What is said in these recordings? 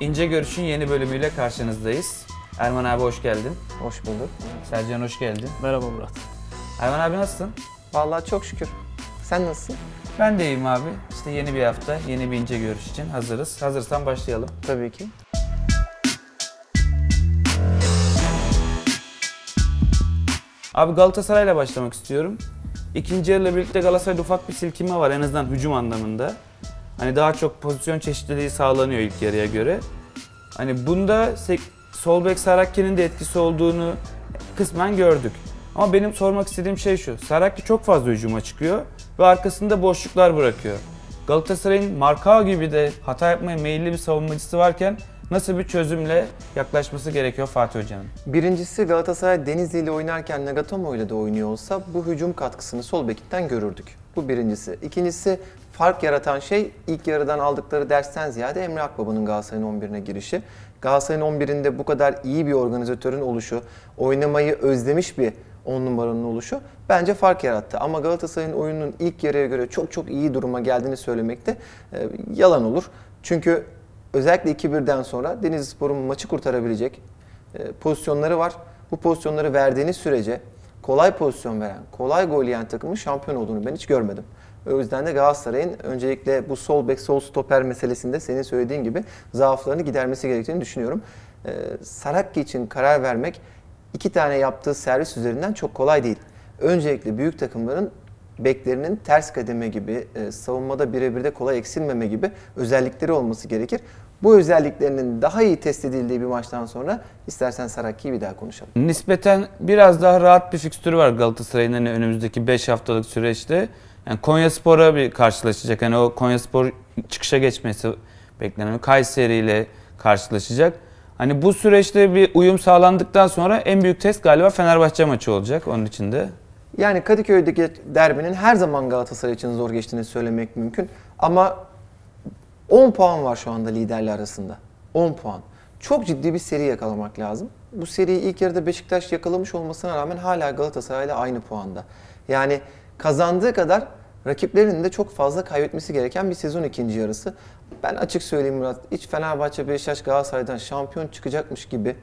İnce Görüş'ün yeni bölümüyle karşınızdayız. Erman abi hoş geldin. Hoş bulduk. Sercan hoş geldin. Merhaba Murat. Erman abi nasılsın? Vallahi çok şükür. Sen nasılsın? Ben de iyiyim abi. İşte yeni bir hafta, yeni bir ince görüş için hazırız. Hazırsan başlayalım. Tabii ki. Abi Galatasaray'la başlamak istiyorum. İkinci yarıyla birlikte Galatasaray'da ufak bir silkinme var en azından hücum anlamında. Hani daha çok pozisyon çeşitliliği sağlanıyor ilk yarıya göre. Hani bunda sol bek Sarakki'nin de etkisi olduğunu kısmen gördük. Ama benim sormak istediğim şey şu. Sarakki çok fazla hücuma çıkıyor ve arkasında boşluklar bırakıyor. Galatasaray'ın Markao gibi de hata yapmaya meyilli bir savunmacısı varken nasıl bir çözümle yaklaşması gerekiyor Fatih Hoca'nın? Birincisi Galatasaray Denizli ile oynarken Nagatomo ile de oynuyor olsa bu hücum katkısını sol bekitten görürdük. Bu birincisi. İkincisi fark yaratan şey ilk yarıdan aldıkları dersten ziyade Emre Akbaba'nın Galatasaray'ın 11'ine girişi. Galatasaray'ın 11'inde bu kadar iyi bir organizatörün oluşu, oynamayı özlemiş bir 10 numaranın oluşu bence fark yarattı. Ama Galatasaray'ın oyunun ilk yarıya göre çok çok iyi duruma geldiğini söylemek de e, yalan olur. Çünkü özellikle 2-1'den sonra Spor'un maçı kurtarabilecek e, pozisyonları var. Bu pozisyonları verdiğiniz sürece kolay pozisyon veren, kolay gol yiyen takımın şampiyon olduğunu ben hiç görmedim. O yüzden de Galatasaray'ın öncelikle bu sol bek sol stoper meselesinde senin söylediğin gibi zaaflarını gidermesi gerektiğini düşünüyorum. Ee, Sarakki için karar vermek iki tane yaptığı servis üzerinden çok kolay değil. Öncelikle büyük takımların beklerinin ters kademe gibi, e, savunmada birebir de kolay eksilmeme gibi özellikleri olması gerekir. Bu özelliklerinin daha iyi test edildiği bir maçtan sonra istersen Sarakki'yi bir daha konuşalım. Nispeten biraz daha rahat bir fikstürü var Galatasaray'ın hani önümüzdeki 5 haftalık süreçte. Yani Konya Spor'a bir karşılaşacak. Yani o Konya Spor çıkışa geçmesi beklenen Kayseri ile karşılaşacak. Hani bu süreçte bir uyum sağlandıktan sonra en büyük test galiba Fenerbahçe maçı olacak onun için de. Yani Kadıköy'deki derbinin her zaman Galatasaray için zor geçtiğini söylemek mümkün. Ama 10 puan var şu anda liderler arasında. 10 puan. Çok ciddi bir seri yakalamak lazım. Bu seriyi ilk yarıda Beşiktaş yakalamış olmasına rağmen hala Galatasaray ile aynı puanda. Yani kazandığı kadar rakiplerinin de çok fazla kaybetmesi gereken bir sezon ikinci yarısı. Ben açık söyleyeyim Murat, hiç Fenerbahçe, Beşiktaş, Galatasaray'dan şampiyon çıkacakmış gibi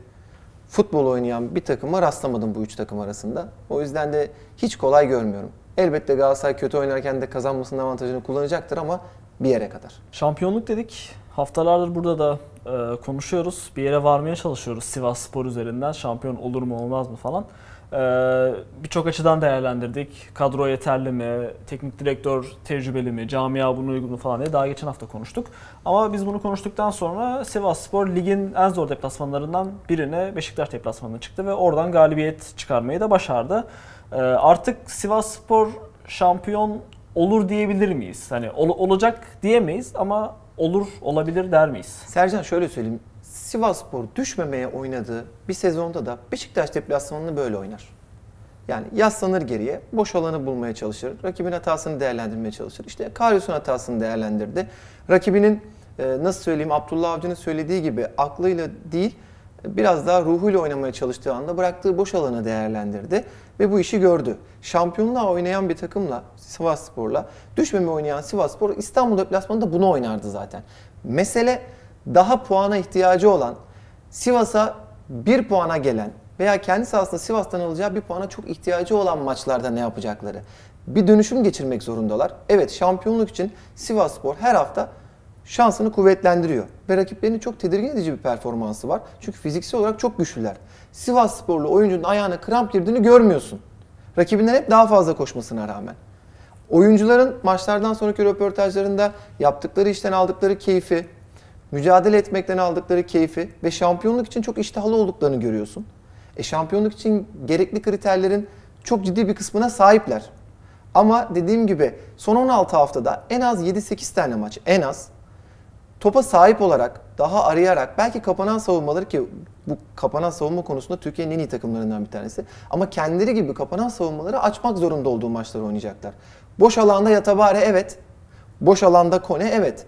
futbol oynayan bir takıma rastlamadım bu üç takım arasında. O yüzden de hiç kolay görmüyorum. Elbette Galatasaray kötü oynarken de kazanmasının avantajını kullanacaktır ama bir yere kadar. Şampiyonluk dedik. Haftalardır burada da e, konuşuyoruz. Bir yere varmaya çalışıyoruz Sivas Spor üzerinden. Şampiyon olur mu olmaz mı falan. Ee, birçok açıdan değerlendirdik. Kadro yeterli mi? Teknik direktör tecrübeli mi? Camia bunun uygun mu falan diye daha geçen hafta konuştuk. Ama biz bunu konuştuktan sonra Sivas Spor ligin en zor deplasmanlarından birine Beşiktaş deplasmanına çıktı ve oradan galibiyet çıkarmayı da başardı. Ee, artık Sivas Spor şampiyon olur diyebilir miyiz? Hani ol, olacak diyemeyiz ama olur olabilir der miyiz? Sercan şöyle söyleyeyim. Sivasspor düşmemeye oynadığı bir sezonda da Beşiktaş deplasmanını böyle oynar. Yani yaslanır geriye, boş alanı bulmaya çalışır, rakibin hatasını değerlendirmeye çalışır. İşte Karius'un hatasını değerlendirdi. Rakibinin e, nasıl söyleyeyim Abdullah Avcı'nın söylediği gibi aklıyla değil biraz daha ruhuyla oynamaya çalıştığı anda bıraktığı boş alanı değerlendirdi ve bu işi gördü. Şampiyonluğa oynayan bir takımla Sivasspor'la düşmeme oynayan Sivasspor İstanbul deplasmanında bunu oynardı zaten. Mesele daha puana ihtiyacı olan Sivas'a bir puana gelen veya kendi sahasında Sivas'tan alacağı bir puana çok ihtiyacı olan maçlarda ne yapacakları. Bir dönüşüm geçirmek zorundalar. Evet şampiyonluk için Sivas Spor her hafta şansını kuvvetlendiriyor. Ve rakiplerinin çok tedirgin edici bir performansı var. Çünkü fiziksel olarak çok güçlüler. Sivas Sporlu oyuncunun ayağına kramp girdiğini görmüyorsun. Rakibinden hep daha fazla koşmasına rağmen. Oyuncuların maçlardan sonraki röportajlarında yaptıkları işten aldıkları keyfi, Mücadele etmekten aldıkları keyfi ve şampiyonluk için çok iştahlı olduklarını görüyorsun. E şampiyonluk için gerekli kriterlerin çok ciddi bir kısmına sahipler. Ama dediğim gibi son 16 haftada en az 7-8 tane maç en az topa sahip olarak daha arayarak belki kapanan savunmaları ki bu kapanan savunma konusunda Türkiye'nin en iyi takımlarından bir tanesi. Ama kendileri gibi kapanan savunmaları açmak zorunda olduğu maçları oynayacaklar. Boş alanda Yatabare evet. Boş alanda Kone evet.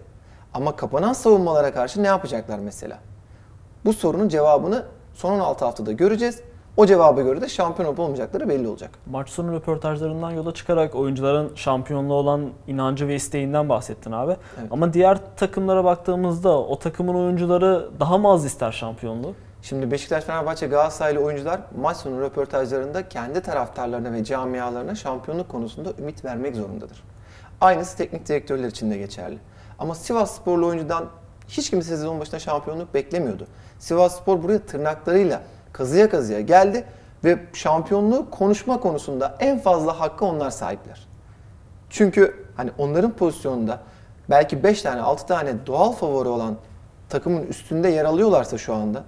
Ama kapanan savunmalara karşı ne yapacaklar mesela? Bu sorunun cevabını son 16 haftada göreceğiz. O cevaba göre de şampiyon olup olmayacakları belli olacak. Maç sonu röportajlarından yola çıkarak oyuncuların şampiyonluğa olan inancı ve isteğinden bahsettin abi. Evet. Ama diğer takımlara baktığımızda o takımın oyuncuları daha mı az ister şampiyonluğu? Şimdi Beşiktaş, Fenerbahçe, Galatasaraylı oyuncular maç sonu röportajlarında kendi taraftarlarına ve camialarına şampiyonluk konusunda ümit vermek zorundadır. Aynısı teknik direktörler için de geçerli. Ama Sivas sporlu oyuncudan hiç kimse sezon başında şampiyonluk beklemiyordu. Sivas Spor buraya tırnaklarıyla kazıya kazıya geldi ve şampiyonluğu konuşma konusunda en fazla hakkı onlar sahipler. Çünkü hani onların pozisyonunda belki 5 tane 6 tane doğal favori olan takımın üstünde yer alıyorlarsa şu anda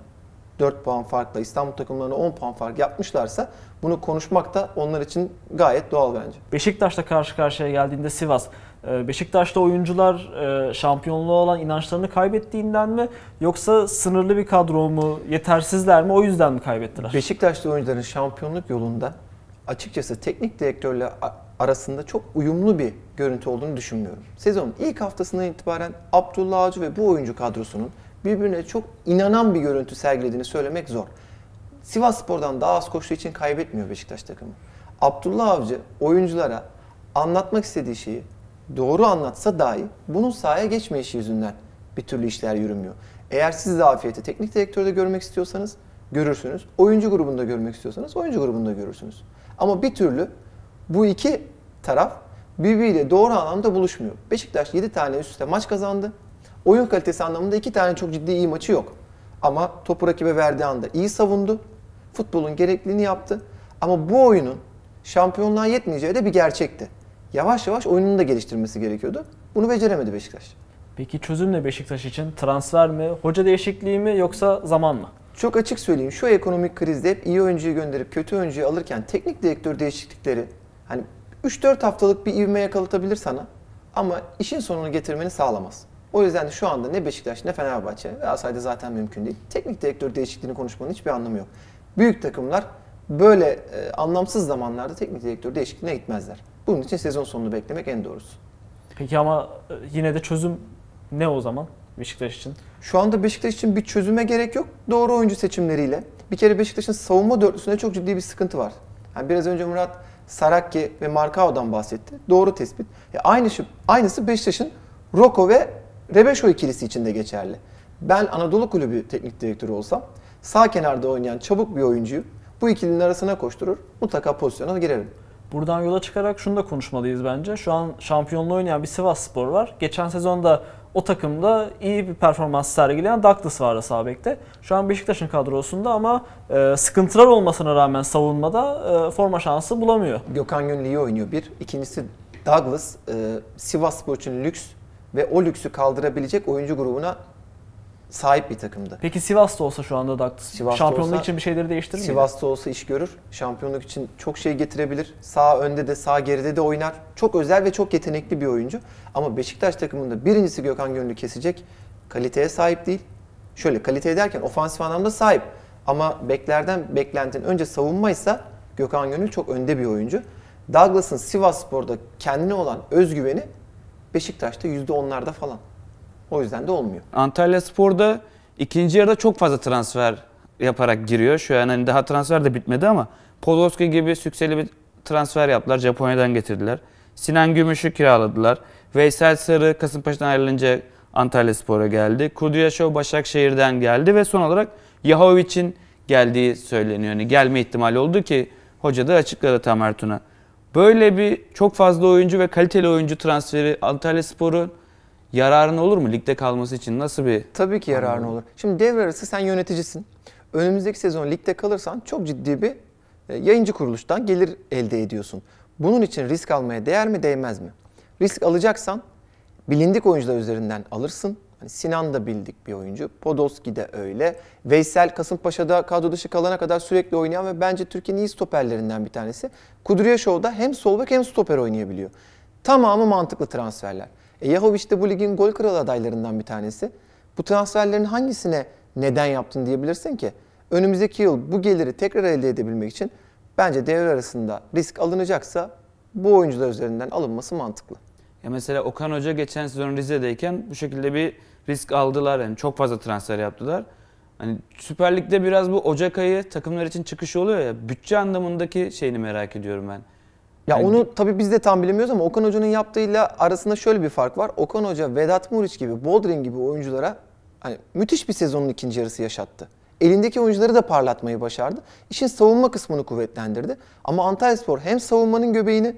4 puan farkla İstanbul takımlarına 10 puan fark yapmışlarsa bunu konuşmak da onlar için gayet doğal bence. Beşiktaş'la karşı karşıya geldiğinde Sivas ee, Beşiktaş'ta oyuncular e, şampiyonluğa olan inançlarını kaybettiğinden mi yoksa sınırlı bir kadro mu, yetersizler mi o yüzden mi kaybettiler? Beşiktaş'ta oyuncuların şampiyonluk yolunda açıkçası teknik direktörle arasında çok uyumlu bir görüntü olduğunu düşünmüyorum. Sezonun ilk haftasından itibaren Abdullah Avcı ve bu oyuncu kadrosunun birbirine çok inanan bir görüntü sergilediğini söylemek zor. Sivas Spor'dan daha az koştuğu için kaybetmiyor Beşiktaş takımı. Abdullah Avcı oyunculara anlatmak istediği şeyi doğru anlatsa dahi bunun sahaya geçmeyişi yüzünden bir türlü işler yürümüyor. Eğer siz de zafiyeti teknik direktörde görmek istiyorsanız görürsünüz. Oyuncu grubunda görmek istiyorsanız oyuncu grubunda görürsünüz. Ama bir türlü bu iki taraf birbiriyle doğru anlamda buluşmuyor. Beşiktaş 7 tane üst üste maç kazandı. Oyun kalitesi anlamında 2 tane çok ciddi iyi maçı yok. Ama topu rakibe verdiği anda iyi savundu. Futbolun gerekliliğini yaptı. Ama bu oyunun şampiyonluğa yetmeyeceği de bir gerçekti yavaş yavaş oyununu da geliştirmesi gerekiyordu. Bunu beceremedi Beşiktaş. Peki çözüm ne Beşiktaş için? Transfer mi, hoca değişikliği mi yoksa zaman mı? Çok açık söyleyeyim şu ekonomik krizde hep iyi oyuncuyu gönderip kötü oyuncuyu alırken teknik direktör değişiklikleri hani 3-4 haftalık bir ivme yakalatabilir sana ama işin sonunu getirmeni sağlamaz. O yüzden de şu anda ne Beşiktaş ne Fenerbahçe ve Galatasaray'da zaten mümkün değil. Teknik direktör değişikliğini konuşmanın hiçbir anlamı yok. Büyük takımlar böyle e, anlamsız zamanlarda teknik direktör değişikliğine gitmezler. Bunun için sezon sonunu beklemek en doğrusu. Peki ama e, yine de çözüm ne o zaman Beşiktaş için? Şu anda Beşiktaş için bir çözüme gerek yok. Doğru oyuncu seçimleriyle. Bir kere Beşiktaş'ın savunma dörtlüsünde çok ciddi bir sıkıntı var. Yani biraz önce Murat Sarakki ve Markao'dan bahsetti. Doğru tespit. Ya e, aynı aynısı Beşiktaş'ın Roko ve Rebeşo ikilisi için de geçerli. Ben Anadolu Kulübü teknik direktörü olsam sağ kenarda oynayan çabuk bir oyuncuyu bu ikilinin arasına koşturur. Mutlaka pozisyona girerim. Buradan yola çıkarak şunu da konuşmalıyız bence. Şu an şampiyonluğu oynayan bir Sivas Spor var. Geçen sezonda o takımda iyi bir performans sergileyen Douglas vardı Sabek'te. Şu an Beşiktaş'ın kadrosunda ama e, sıkıntılar olmasına rağmen savunmada e, forma şansı bulamıyor. Gökhan Gönül iyi oynuyor bir. İkincisi Douglas e, Sivas Spor için lüks ve o lüksü kaldırabilecek oyuncu grubuna sahip bir takımdı. Peki Sivas'ta olsa şu anda da Sivas'ta şampiyonluk olsa, için bir şeyleri değiştirir mi? Sivas'ta olsa iş görür. Şampiyonluk için çok şey getirebilir. Sağ önde de sağ geride de oynar. Çok özel ve çok yetenekli bir oyuncu. Ama Beşiktaş takımında birincisi Gökhan Gönlü kesecek. Kaliteye sahip değil. Şöyle kaliteye derken ofansif anlamda sahip. Ama beklerden beklentin önce savunmaysa Gökhan Gönül çok önde bir oyuncu. Douglas'ın Sivas Spor'da kendine olan özgüveni Beşiktaş'ta %10'larda falan. O yüzden de olmuyor. Antalya Spor'da ikinci yarıda çok fazla transfer yaparak giriyor. Şu an hani daha transfer de bitmedi ama Podolski gibi sükseli bir transfer yaptılar. Japonya'dan getirdiler. Sinan Gümüş'ü kiraladılar. Veysel Sarı Kasımpaşa'dan ayrılınca Antalya Spor'a geldi. Kudryashov Başakşehir'den geldi ve son olarak Yahovic'in geldiği söyleniyor. Yani gelme ihtimali oldu ki hoca da açıkladı Tamertun'a. Böyle bir çok fazla oyuncu ve kaliteli oyuncu transferi Antalya Spor'un yararına olur mu? Ligde kalması için nasıl bir... Tabii ki yararını olur. Şimdi devre arası sen yöneticisin. Önümüzdeki sezon ligde kalırsan çok ciddi bir e, yayıncı kuruluştan gelir elde ediyorsun. Bunun için risk almaya değer mi değmez mi? Risk alacaksan bilindik oyuncular üzerinden alırsın. Hani Sinan da bildik bir oyuncu. Podolski de öyle. Veysel Kasımpaşa'da kadro dışı kalana kadar sürekli oynayan ve bence Türkiye'nin iyi stoperlerinden bir tanesi. Kudryashov da hem sol bek hem stoper oynayabiliyor. Tamamı mantıklı transferler. E, Yahoviç de bu ligin gol kralı adaylarından bir tanesi. Bu transferlerin hangisine neden yaptın diyebilirsin ki? Önümüzdeki yıl bu geliri tekrar elde edebilmek için bence devre arasında risk alınacaksa bu oyuncular üzerinden alınması mantıklı. Ya mesela Okan Hoca geçen sezon Rize'deyken bu şekilde bir risk aldılar. Yani çok fazla transfer yaptılar. Hani Süper Lig'de biraz bu Ocak ayı takımlar için çıkış oluyor ya. Bütçe anlamındaki şeyini merak ediyorum ben. Ya yani... onu tabii biz de tam bilemiyoruz ama Okan Hoca'nın yaptığıyla arasında şöyle bir fark var. Okan Hoca Vedat Muriç gibi, Boldrin gibi oyunculara hani müthiş bir sezonun ikinci yarısı yaşattı. Elindeki oyuncuları da parlatmayı başardı. İşin savunma kısmını kuvvetlendirdi. Ama Antalyaspor hem savunmanın göbeğini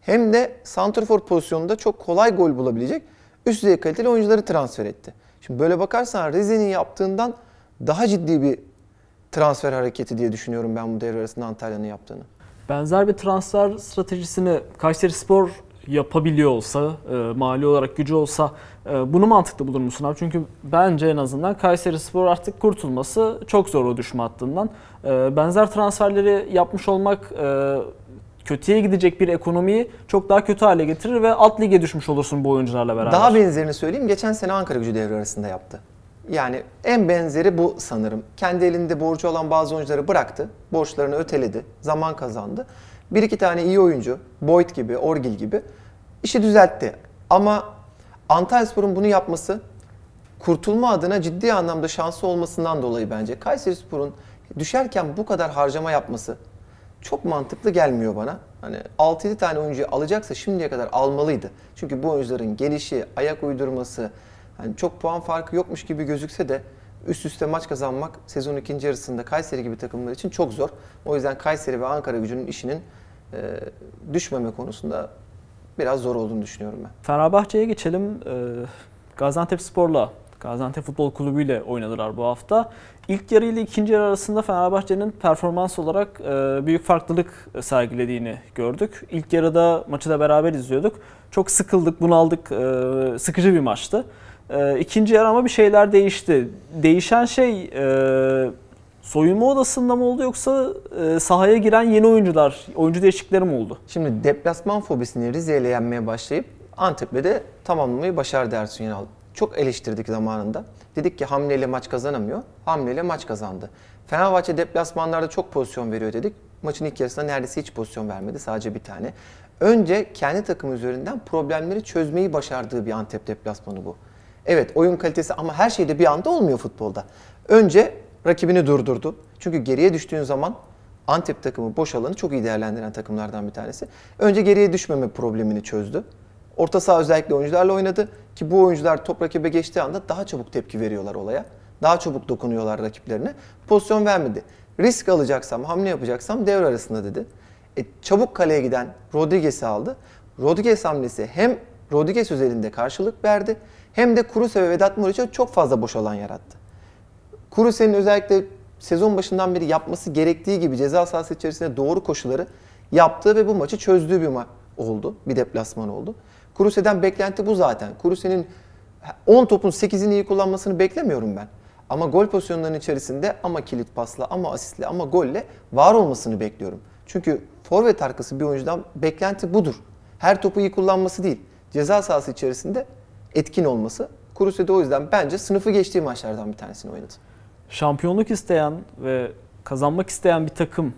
hem de santrfor pozisyonunda çok kolay gol bulabilecek üst düzey kaliteli oyuncuları transfer etti. Şimdi böyle bakarsan Rize'nin yaptığından daha ciddi bir transfer hareketi diye düşünüyorum ben bu devre arasında Antalya'nın yaptığını. Benzer bir transfer stratejisini Kayseri Spor yapabiliyor olsa, e, mali olarak gücü olsa e, bunu mantıklı bulur musun abi? Çünkü bence en azından Kayseri Spor artık kurtulması çok zor o düşme hattından. E, benzer transferleri yapmış olmak e, kötüye gidecek bir ekonomiyi çok daha kötü hale getirir ve alt lige düşmüş olursun bu oyuncularla beraber. Daha benzerini söyleyeyim. Geçen sene Ankara gücü devre arasında yaptı. Yani en benzeri bu sanırım. Kendi elinde borcu olan bazı oyuncuları bıraktı. Borçlarını öteledi. Zaman kazandı. Bir iki tane iyi oyuncu, Boyd gibi, Orgil gibi işi düzeltti. Ama Antalyaspor'un bunu yapması kurtulma adına ciddi anlamda şansı olmasından dolayı bence. Kayserispor'un düşerken bu kadar harcama yapması çok mantıklı gelmiyor bana. Hani 6-7 tane oyuncuyu alacaksa şimdiye kadar almalıydı. Çünkü bu oyuncuların gelişi, ayak uydurması, hani çok puan farkı yokmuş gibi gözükse de üst üste maç kazanmak sezon ikinci yarısında Kayseri gibi takımlar için çok zor. O yüzden Kayseri ve Ankara gücünün işinin e, düşmeme konusunda biraz zor olduğunu düşünüyorum ben. Fenerbahçe'ye geçelim. Ee, Gaziantep Spor'la Gaziantep Futbol Kulübü ile oynadılar bu hafta. İlk yarı ile ikinci yarı arasında Fenerbahçe'nin performans olarak e, büyük farklılık sergilediğini gördük. İlk yarıda maçı da beraber izliyorduk. Çok sıkıldık, bunaldık, e, sıkıcı bir maçtı. E, ikinci yarı ama bir şeyler değişti. Değişen şey e, soyunma odasında mı oldu yoksa e, sahaya giren yeni oyuncular, oyuncu değişiklikleri mi oldu? Şimdi deplasman fobisini Rize'yle yenmeye başlayıp Antep'le de tamamlamayı başardı Ersun Yanal. Çok eleştirdik zamanında. Dedik ki hamleyle maç kazanamıyor. Hamleyle maç kazandı. Fenerbahçe deplasmanlarda çok pozisyon veriyor dedik. Maçın ilk yarısında neredeyse hiç pozisyon vermedi. Sadece bir tane. Önce kendi takımı üzerinden problemleri çözmeyi başardığı bir Antep deplasmanı bu. Evet oyun kalitesi ama her şey de bir anda olmuyor futbolda. Önce rakibini durdurdu. Çünkü geriye düştüğün zaman Antep takımı boş alanı çok iyi değerlendiren takımlardan bir tanesi. Önce geriye düşmeme problemini çözdü. Orta saha özellikle oyuncularla oynadı ki bu oyuncular top rakibe geçtiği anda daha çabuk tepki veriyorlar olaya. Daha çabuk dokunuyorlar rakiplerine. Pozisyon vermedi. Risk alacaksam, hamle yapacaksam devre arasında dedi. E, çabuk kaleye giden Rodriguez'i aldı. Rodriguez hamlesi hem Rodriguez üzerinde karşılık verdi hem de Kuruse ve Vedat Muriç'e çok fazla boş alan yarattı. Kuruse'nin özellikle sezon başından beri yapması gerektiği gibi ceza sahası içerisinde doğru koşuları yaptığı ve bu maçı çözdüğü bir maç oldu. Bir deplasman oldu. Kuruse'den beklenti bu zaten. Kuruse'nin 10 topun 8'ini iyi kullanmasını beklemiyorum ben. Ama gol pozisyonlarının içerisinde ama kilit pasla ama asistle ama golle var olmasını bekliyorum. Çünkü forvet arkası bir oyuncudan beklenti budur. Her topu iyi kullanması değil. Ceza sahası içerisinde etkin olması. Kuruse o yüzden bence sınıfı geçtiği maçlardan bir tanesini oynadı. Şampiyonluk isteyen ve kazanmak isteyen bir takım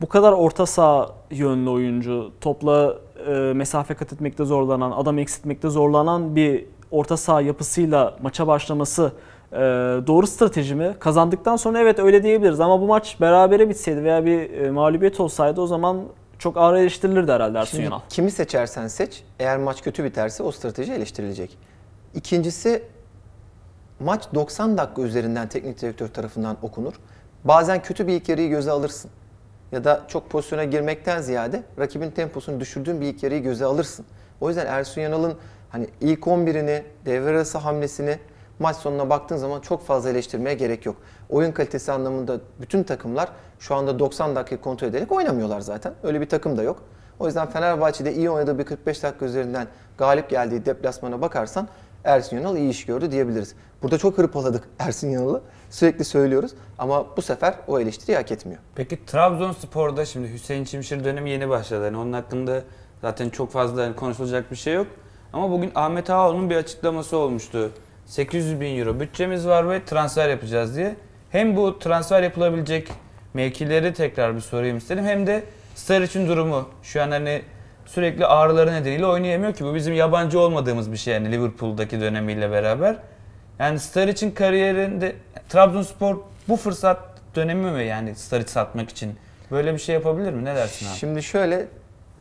bu kadar orta saha yönlü oyuncu, topla e, mesafe kat etmekte zorlanan, adam eksiltmekte zorlanan bir orta saha yapısıyla maça başlaması e, doğru strateji mi? Kazandıktan sonra evet öyle diyebiliriz ama bu maç berabere bitseydi veya bir e, mağlubiyet olsaydı o zaman çok ağır eleştirilirdi herhalde Ersun Şimdi Yanal. Kimi seçersen seç. Eğer maç kötü biterse o strateji eleştirilecek. İkincisi maç 90 dakika üzerinden teknik direktör tarafından okunur. Bazen kötü bir ilk yarıyı göze alırsın. Ya da çok pozisyona girmekten ziyade rakibin temposunu düşürdüğün bir ilk yarıyı göze alırsın. O yüzden Ersun Yanal'ın hani ilk 11'ini, devre arası hamlesini maç sonuna baktığın zaman çok fazla eleştirmeye gerek yok. Oyun kalitesi anlamında bütün takımlar şu anda 90 dakika kontrol ederek oynamıyorlar zaten. Öyle bir takım da yok. O yüzden Fenerbahçe'de iyi oynadığı bir 45 dakika üzerinden galip geldiği deplasmana bakarsan Ersin Yanal iyi iş gördü diyebiliriz. Burada çok hırpaladık Ersin Yanal'ı. Sürekli söylüyoruz ama bu sefer o eleştiri hak etmiyor. Peki Trabzonspor'da şimdi Hüseyin Çimşir dönemi yeni başladı. Yani onun hakkında zaten çok fazla hani konuşulacak bir şey yok. Ama bugün Ahmet Ağaoğlu'nun bir açıklaması olmuştu. 800 bin euro bütçemiz var ve transfer yapacağız diye. Hem bu transfer yapılabilecek mevkileri tekrar bir sorayım istedim. Hem de Star için durumu şu an hani sürekli ağrıları nedeniyle oynayamıyor ki. Bu bizim yabancı olmadığımız bir şey yani Liverpool'daki dönemiyle beraber. Yani Star için kariyerinde Trabzonspor bu fırsat dönemi mi yani Star'ı satmak için? Böyle bir şey yapabilir mi? Ne dersin abi? Şimdi şöyle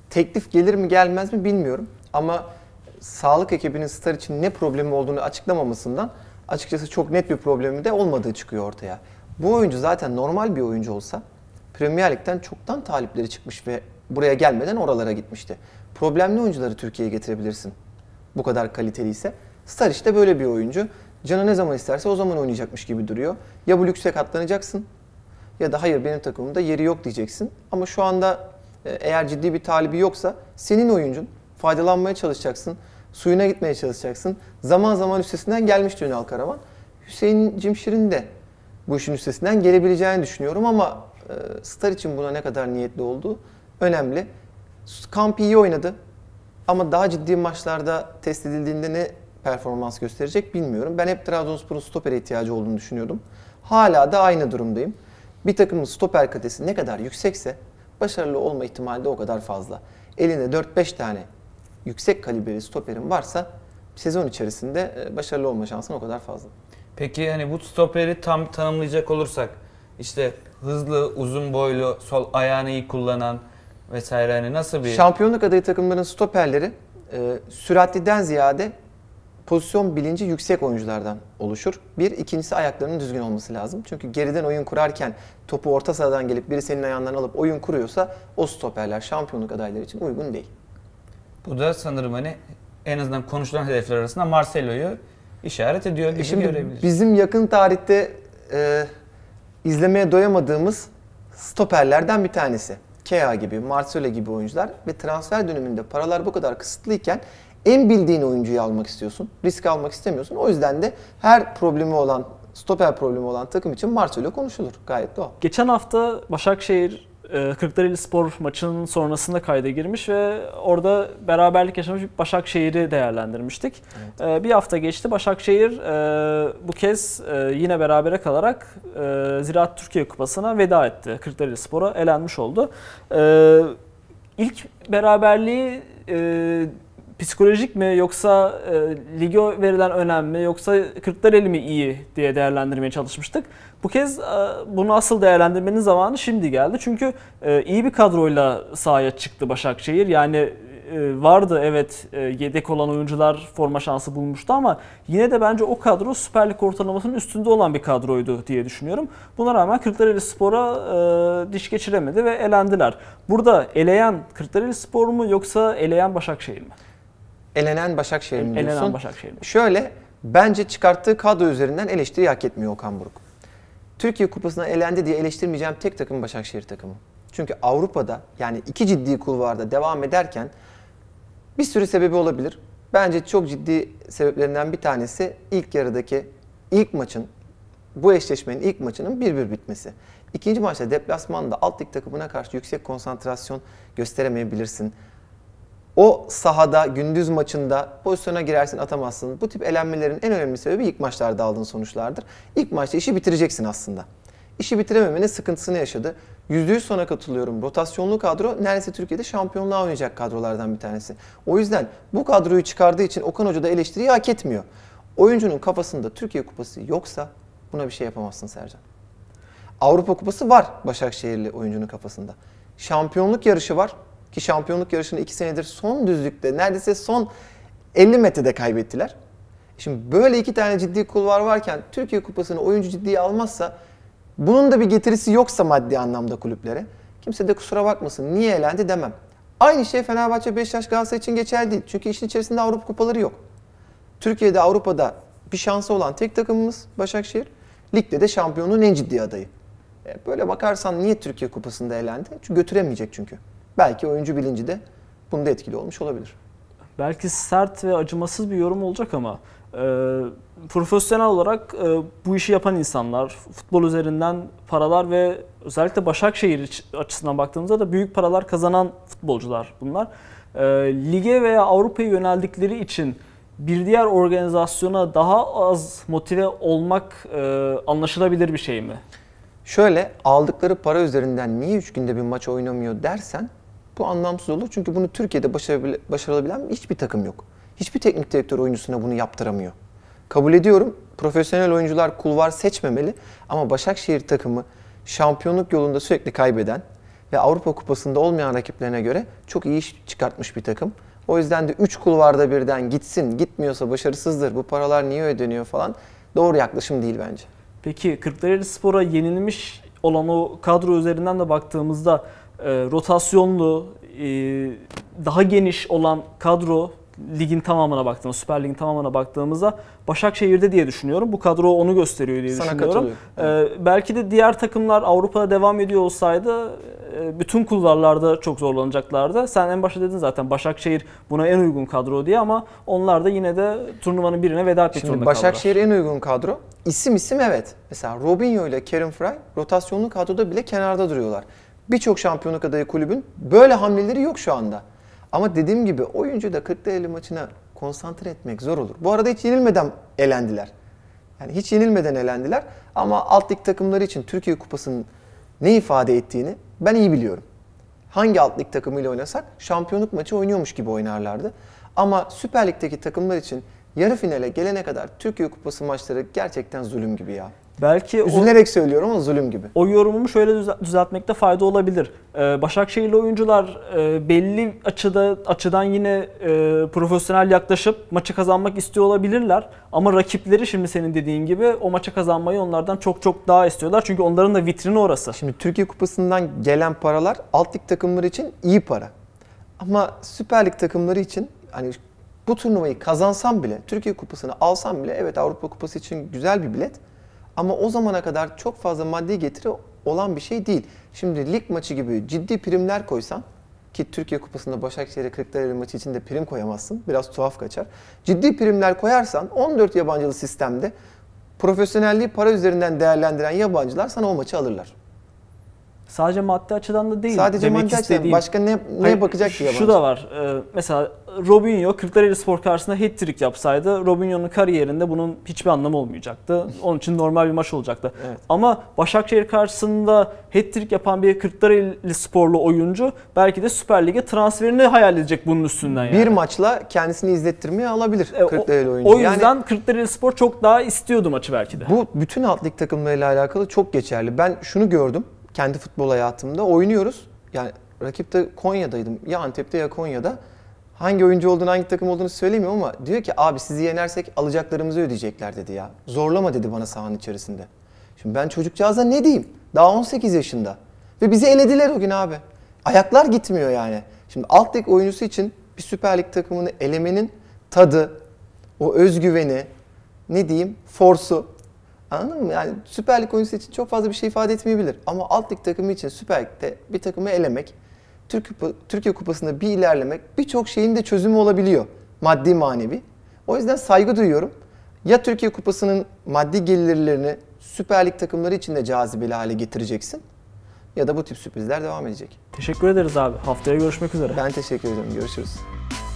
teklif gelir mi gelmez mi bilmiyorum. Ama sağlık ekibinin Star için ne problemi olduğunu açıklamamasından açıkçası çok net bir problemi de olmadığı çıkıyor ortaya. Bu oyuncu zaten normal bir oyuncu olsa Premier Lig'den çoktan talipleri çıkmış ve buraya gelmeden oralara gitmişti. Problemli oyuncuları Türkiye'ye getirebilirsin. Bu kadar kaliteliyse. Star işte böyle bir oyuncu. Canı ne zaman isterse o zaman oynayacakmış gibi duruyor. Ya bu lükse katlanacaksın ya da hayır benim takımımda yeri yok diyeceksin. Ama şu anda e, eğer ciddi bir talibi yoksa senin oyuncun faydalanmaya çalışacaksın. Suyuna gitmeye çalışacaksın. Zaman zaman üstesinden gelmiş Ünal Karaman. Hüseyin Cimşir'in de bu işin üstesinden gelebileceğini düşünüyorum ama e, Star için buna ne kadar niyetli olduğu önemli. Kamp iyi oynadı ama daha ciddi maçlarda test edildiğinde ne performans gösterecek bilmiyorum. Ben hep Trabzonspor'un stoper ihtiyacı olduğunu düşünüyordum. Hala da aynı durumdayım. Bir takımın stoper kalitesi ne kadar yüksekse başarılı olma ihtimali de o kadar fazla. Elinde 4-5 tane yüksek kalibreli stoperin varsa sezon içerisinde e, başarılı olma şansın o kadar fazla. Peki hani bu stoperi tam tanımlayacak olursak işte hızlı, uzun boylu, sol ayağını iyi kullanan vesaire hani nasıl bir... Şampiyonluk adayı takımların stoperleri e, süratliden ziyade pozisyon bilinci yüksek oyunculardan oluşur. Bir, ikincisi ayaklarının düzgün olması lazım. Çünkü geriden oyun kurarken topu orta sahadan gelip biri senin ayağından alıp oyun kuruyorsa o stoperler şampiyonluk adayları için uygun değil. Bu da sanırım hani en azından konuşulan hedefler arasında Marcelo'yu işaret ediyor gibi e Şimdi görebiliriz. Bizim yakın tarihte e, izlemeye doyamadığımız stoperlerden bir tanesi. Kea gibi, Marcelo gibi oyuncular ve transfer döneminde paralar bu kadar kısıtlıyken en bildiğin oyuncuyu almak istiyorsun. Risk almak istemiyorsun. O yüzden de her problemi olan, stoper problemi olan takım için Marcelo konuşulur. Gayet doğal. Geçen hafta Başakşehir e, Kırklareli Spor maçının sonrasında kayda girmiş ve orada beraberlik yaşamış bir Başakşehir'i değerlendirmiştik. Evet. Ee, bir hafta geçti. Başakşehir e, bu kez e, yine berabere kalarak e, Ziraat Türkiye Kupası'na veda etti. Kırklareli Spor'a elenmiş oldu. Ee, ilk beraberliği psikolojik mi yoksa e, lige verilen önem mi yoksa eli mi iyi diye değerlendirmeye çalışmıştık. Bu kez e, bunu asıl değerlendirmenin zamanı şimdi geldi. Çünkü e, iyi bir kadroyla sahaya çıktı Başakşehir. Yani e, vardı evet e, yedek olan oyuncular forma şansı bulmuştu ama yine de bence o kadro Süper Lig ortalamasının üstünde olan bir kadroydu diye düşünüyorum. Buna rağmen Kırklareli Spor'a e, diş geçiremedi ve elendiler. Burada eleyen Kırklareli Spor mu yoksa eleyen Başakşehir mi? elenen Başakşehir mi diyorsun? Elenen Başakşehir. Şöyle bence çıkarttığı kadro üzerinden eleştiri hak etmiyor Okan Buruk. Türkiye Kupası'na elendi diye eleştirmeyeceğim tek takım Başakşehir takımı. Çünkü Avrupa'da yani iki ciddi kulvarda devam ederken bir sürü sebebi olabilir. Bence çok ciddi sebeplerinden bir tanesi ilk yarıdaki ilk maçın bu eşleşmenin ilk maçının 1-1 bitmesi. İkinci maçta deplasmanda alt lig takımına karşı yüksek konsantrasyon gösteremeyebilirsin o sahada gündüz maçında pozisyona girersin atamazsın. Bu tip elenmelerin en önemli sebebi ilk maçlarda aldığın sonuçlardır. İlk maçta işi bitireceksin aslında. İşi bitirememenin sıkıntısını yaşadı. %100 sona katılıyorum. Rotasyonlu kadro neredeyse Türkiye'de şampiyonluğa oynayacak kadrolardan bir tanesi. O yüzden bu kadroyu çıkardığı için Okan Hoca da eleştiriyi hak etmiyor. Oyuncunun kafasında Türkiye Kupası yoksa buna bir şey yapamazsın Sercan. Avrupa Kupası var Başakşehirli oyuncunun kafasında. Şampiyonluk yarışı var. Ki şampiyonluk yarışını 2 senedir son düzlükte neredeyse son 50 metrede kaybettiler. E şimdi böyle iki tane ciddi kulvar varken Türkiye Kupası'nı oyuncu ciddiye almazsa bunun da bir getirisi yoksa maddi anlamda kulüplere kimse de kusura bakmasın niye elendi demem. Aynı şey Fenerbahçe, Beşiktaş, Galatasaray için geçerli değil. Çünkü işin içerisinde Avrupa kupaları yok. Türkiye'de Avrupa'da bir şansı olan tek takımımız Başakşehir. Ligde de şampiyonluğun en ciddi adayı. E, böyle bakarsan niye Türkiye Kupası'nda elendi? Çünkü götüremeyecek çünkü. Belki oyuncu bilinci de bunda etkili olmuş olabilir. Belki sert ve acımasız bir yorum olacak ama e, profesyonel olarak e, bu işi yapan insanlar, futbol üzerinden paralar ve özellikle Başakşehir açısından baktığımızda da büyük paralar kazanan futbolcular bunlar. E, lige veya Avrupa'ya yöneldikleri için bir diğer organizasyona daha az motive olmak e, anlaşılabilir bir şey mi? Şöyle aldıkları para üzerinden niye 3 günde bir maç oynamıyor dersen bu anlamsız olur çünkü bunu Türkiye'de başarılabilen hiçbir takım yok. Hiçbir teknik direktör oyuncusuna bunu yaptıramıyor. Kabul ediyorum profesyonel oyuncular kulvar seçmemeli ama Başakşehir takımı şampiyonluk yolunda sürekli kaybeden ve Avrupa Kupası'nda olmayan rakiplerine göre çok iyi iş çıkartmış bir takım. O yüzden de 3 kulvarda birden gitsin, gitmiyorsa başarısızdır, bu paralar niye ödeniyor falan doğru yaklaşım değil bence. Peki Kırklareli Spor'a yenilmiş olan o kadro üzerinden de baktığımızda e, rotasyonlu, e, daha geniş olan kadro ligin tamamına baktığımız, Süper Lig'in tamamına baktığımızda Başakşehir'de diye düşünüyorum. Bu kadro onu gösteriyor diye Sana düşünüyorum. Ee, belki de diğer takımlar Avrupa'da devam ediyor olsaydı e, bütün kulvarlarda çok zorlanacaklardı. Sen en başta dedin zaten Başakşehir buna en uygun kadro diye ama onlar da yine de turnuvanın birine veda etmek Şimdi Başakşehir kaldılar. en uygun kadro. İsim isim evet. Mesela Robinho ile Kerem Fry rotasyonlu kadroda bile kenarda duruyorlar. Birçok şampiyonluk adayı kulübün böyle hamleleri yok şu anda. Ama dediğim gibi oyuncu da 40'ta 50 maçına konsantre etmek zor olur. Bu arada hiç yenilmeden elendiler. Yani hiç yenilmeden elendiler ama alt lig takımları için Türkiye Kupası'nın ne ifade ettiğini ben iyi biliyorum. Hangi alt lig takımıyla oynasak şampiyonluk maçı oynuyormuş gibi oynarlardı. Ama Süper Lig'deki takımlar için yarı finale gelene kadar Türkiye Kupası maçları gerçekten zulüm gibi ya. Belki Üzülerek o, söylüyorum ama zulüm gibi. O yorumumu şöyle düzeltmekte fayda olabilir. Ee, Başakşehirli oyuncular e, belli açıda açıdan yine e, profesyonel yaklaşıp maçı kazanmak istiyor olabilirler. Ama rakipleri şimdi senin dediğin gibi o maçı kazanmayı onlardan çok çok daha istiyorlar. Çünkü onların da vitrini orası. Şimdi Türkiye Kupası'ndan gelen paralar alt lig takımları için iyi para. Ama Süper Lig takımları için hani bu turnuvayı kazansam bile, Türkiye Kupası'nı alsam bile evet Avrupa Kupası için güzel bir bilet ama o zamana kadar çok fazla maddi getiri olan bir şey değil. Şimdi lig maçı gibi ciddi primler koysan ki Türkiye Kupası'nda Başakşehir'e Kırklareli maçı için de prim koyamazsın. Biraz tuhaf kaçar. Ciddi primler koyarsan 14 yabancılı sistemde profesyonelliği para üzerinden değerlendiren yabancılar sana o maçı alırlar. Sadece maddi açıdan da değil. Sadece demek maddi istediğim. açıdan. Başka ne, neye Hayır, bakacak ki yabancı? Şu da var. Ee, mesela Robinho Kırklareli Spor karşısında hat-trick yapsaydı Robinho'nun kariyerinde bunun hiçbir anlamı olmayacaktı. Onun için normal bir maç olacaktı. Evet. Ama Başakşehir karşısında hat-trick yapan bir Kırklareli Sporlu oyuncu belki de Süper Lig'e transferini hayal edecek bunun üstünden yani. Bir maçla kendisini izlettirmeye alabilir e, Kırklareli oyuncu. O yüzden yani, Kırklareli Spor çok daha istiyordu maçı belki de. Bu bütün alt lig takımlarıyla alakalı çok geçerli. Ben şunu gördüm kendi futbol hayatımda oynuyoruz. Yani rakip de Konya'daydım. Ya Antep'te ya Konya'da. Hangi oyuncu olduğunu, hangi takım olduğunu söylemiyorum ama diyor ki abi sizi yenersek alacaklarımızı ödeyecekler dedi ya. Zorlama dedi bana sahanın içerisinde. Şimdi ben çocukcağıza ne diyeyim? Daha 18 yaşında. Ve bizi elediler o gün abi. Ayaklar gitmiyor yani. Şimdi alt lig oyuncusu için bir Süper Lig takımını elemenin tadı, o özgüveni, ne diyeyim, forsu Anladın mı? Yani Süper Lig oyuncusu için çok fazla bir şey ifade etmeyebilir. Ama alt lig takımı için Süper Lig'de bir takımı elemek, Türkiye, Türkiye Kupası'nda bir ilerlemek birçok şeyin de çözümü olabiliyor. Maddi manevi. O yüzden saygı duyuyorum. Ya Türkiye Kupası'nın maddi gelirlerini Süper Lig takımları için de cazibeli hale getireceksin ya da bu tip sürprizler devam edecek. Teşekkür ederiz abi. Haftaya görüşmek üzere. Ben teşekkür ederim. Görüşürüz.